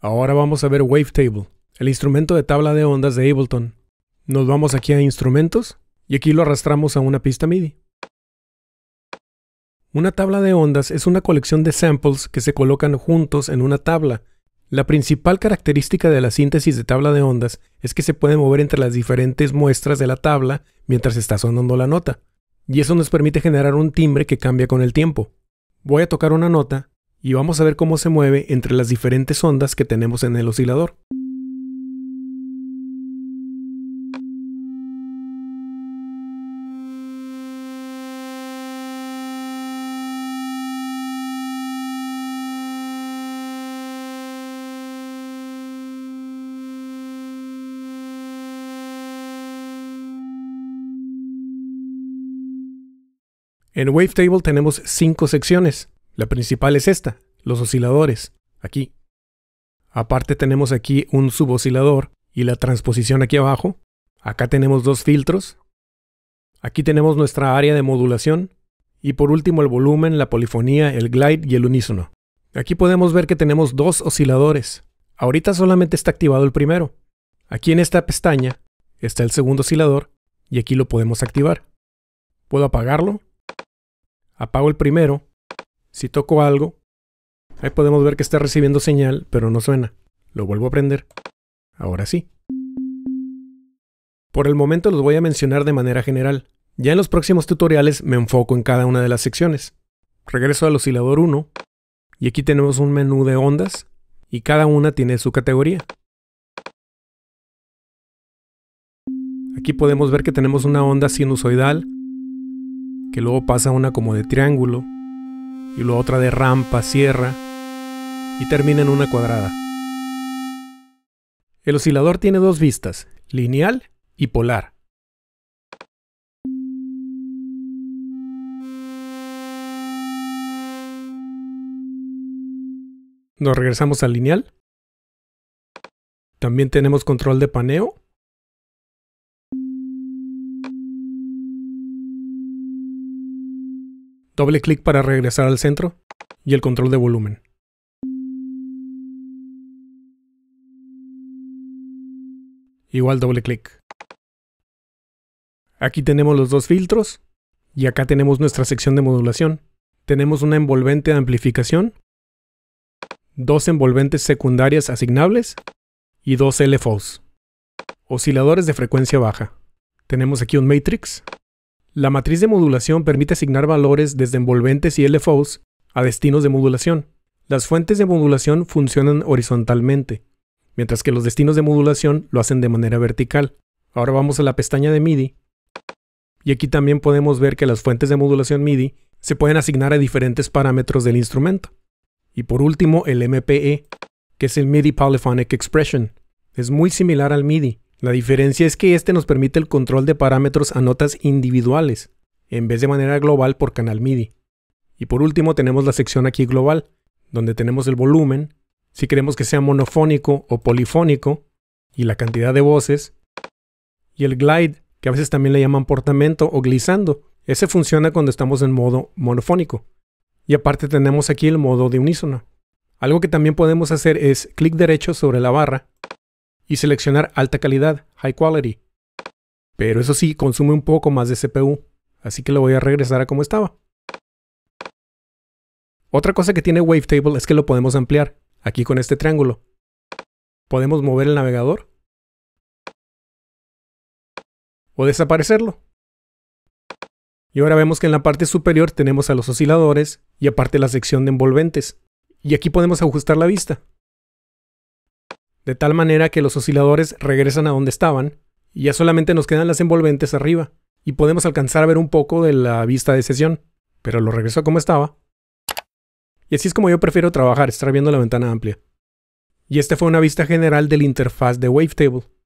Ahora vamos a ver Wavetable, el instrumento de tabla de ondas de Ableton. Nos vamos aquí a Instrumentos y aquí lo arrastramos a una pista MIDI. Una tabla de ondas es una colección de samples que se colocan juntos en una tabla. La principal característica de la síntesis de tabla de ondas es que se puede mover entre las diferentes muestras de la tabla mientras está sonando la nota, y eso nos permite generar un timbre que cambia con el tiempo. Voy a tocar una nota y vamos a ver cómo se mueve entre las diferentes ondas que tenemos en el oscilador. En Wavetable tenemos cinco secciones. La principal es esta, los osciladores, aquí. Aparte tenemos aquí un suboscilador y la transposición aquí abajo. Acá tenemos dos filtros. Aquí tenemos nuestra área de modulación. Y por último el volumen, la polifonía, el glide y el unísono. Aquí podemos ver que tenemos dos osciladores. Ahorita solamente está activado el primero. Aquí en esta pestaña está el segundo oscilador y aquí lo podemos activar. Puedo apagarlo. Apago el primero si toco algo, ahí podemos ver que está recibiendo señal, pero no suena. Lo vuelvo a prender. Ahora sí. Por el momento los voy a mencionar de manera general. Ya en los próximos tutoriales me enfoco en cada una de las secciones. Regreso al oscilador 1 y aquí tenemos un menú de ondas y cada una tiene su categoría. Aquí podemos ver que tenemos una onda sinusoidal que luego pasa a una como de triángulo y luego otra de rampa, sierra y termina en una cuadrada. El oscilador tiene dos vistas, lineal y polar. Nos regresamos al lineal. También tenemos control de paneo doble clic para regresar al centro y el control de volumen. Igual doble clic. Aquí tenemos los dos filtros y acá tenemos nuestra sección de modulación. Tenemos una envolvente de amplificación, dos envolventes secundarias asignables y dos LFOs, osciladores de frecuencia baja. Tenemos aquí un matrix la matriz de modulación permite asignar valores desde envolventes y LFOs a destinos de modulación. Las fuentes de modulación funcionan horizontalmente, mientras que los destinos de modulación lo hacen de manera vertical. Ahora vamos a la pestaña de MIDI y aquí también podemos ver que las fuentes de modulación MIDI se pueden asignar a diferentes parámetros del instrumento. Y por último el MPE, que es el MIDI Polyphonic Expression. Es muy similar al MIDI, la diferencia es que este nos permite el control de parámetros a notas individuales, en vez de manera global por canal MIDI. Y por último tenemos la sección aquí global, donde tenemos el volumen, si queremos que sea monofónico o polifónico, y la cantidad de voces, y el glide, que a veces también le llaman portamento o glissando. Ese funciona cuando estamos en modo monofónico. Y aparte tenemos aquí el modo de unísono. Algo que también podemos hacer es clic derecho sobre la barra y seleccionar alta calidad, high quality. Pero eso sí, consume un poco más de CPU, así que lo voy a regresar a como estaba. Otra cosa que tiene Wavetable es que lo podemos ampliar, aquí con este triángulo. Podemos mover el navegador o desaparecerlo. Y ahora vemos que en la parte superior tenemos a los osciladores y aparte la sección de envolventes. Y aquí podemos ajustar la vista de tal manera que los osciladores regresan a donde estaban y ya solamente nos quedan las envolventes arriba y podemos alcanzar a ver un poco de la vista de sesión, pero lo regreso a como estaba. Y así es como yo prefiero trabajar, estar viendo la ventana amplia. Y esta fue una vista general del interfaz de Wavetable.